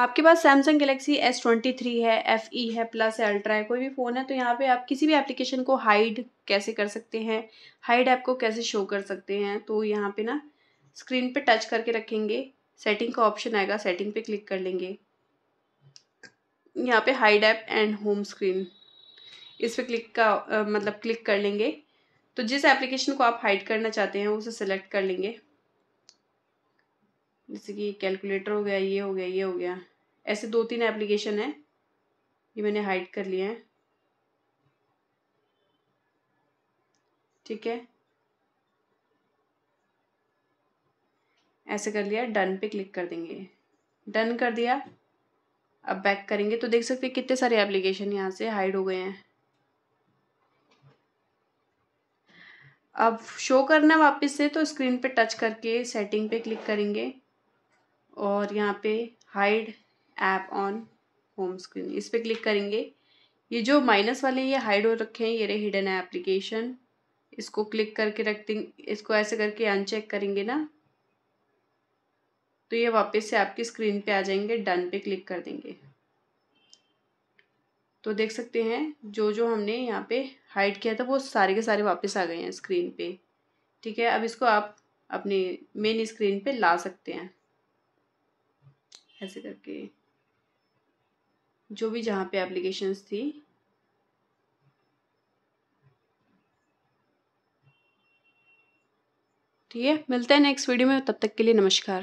आपके पास Samsung Galaxy S twenty three है एफ ई e है प्लस है अल्ट्रा है कोई भी फ़ोन है तो यहाँ पे आप किसी भी एप्लीकेशन को हाइड कैसे कर सकते हैं हाइड ऐप को कैसे शो कर सकते हैं तो यहाँ पे ना स्क्रीन पे टच करके रखेंगे सेटिंग का ऑप्शन आएगा सेटिंग पे क्लिक कर लेंगे यहाँ पे hide app and home screen इस पर क्लिक का आ, मतलब क्लिक कर लेंगे तो जिस एप्लीकेशन को आप हाइड करना चाहते हैं उसे सेलेक्ट कर लेंगे जैसे कि कैलकुलेटर हो गया ये हो गया ये हो गया ऐसे दो तीन एप्लीकेशन है ये मैंने हाइड कर लिए हैं ठीक है ऐसे कर लिया डन पे क्लिक कर देंगे डन कर दिया अब बैक करेंगे तो देख सकते हैं कितने सारे एप्लीकेशन यहाँ से हाइड हो गए हैं अब शो करना वापस से तो स्क्रीन पे टच करके सेटिंग पे क्लिक करेंगे और यहाँ पे hide app on home screen इस पर क्लिक करेंगे ये जो माइनस वाले ये हाइड हो रखे हैं ये रहे हिडन एप्लीकेशन इसको क्लिक करके रख देंगे इसको ऐसे करके अनचेक करेंगे ना तो ये वापस से आपकी स्क्रीन पे आ जाएंगे डन पे क्लिक कर देंगे तो देख सकते हैं जो जो हमने यहाँ पे हाइड किया था वो सारे के सारे वापस आ गए हैं स्क्रीन पे ठीक है अब इसको आप अपने मेन स्क्रीन पे ला सकते हैं ऐसे करके जो भी जहाँ पे एप्लीकेशंस थी ठीक है मिलते हैं नेक्स्ट वीडियो में तब तक के लिए नमस्कार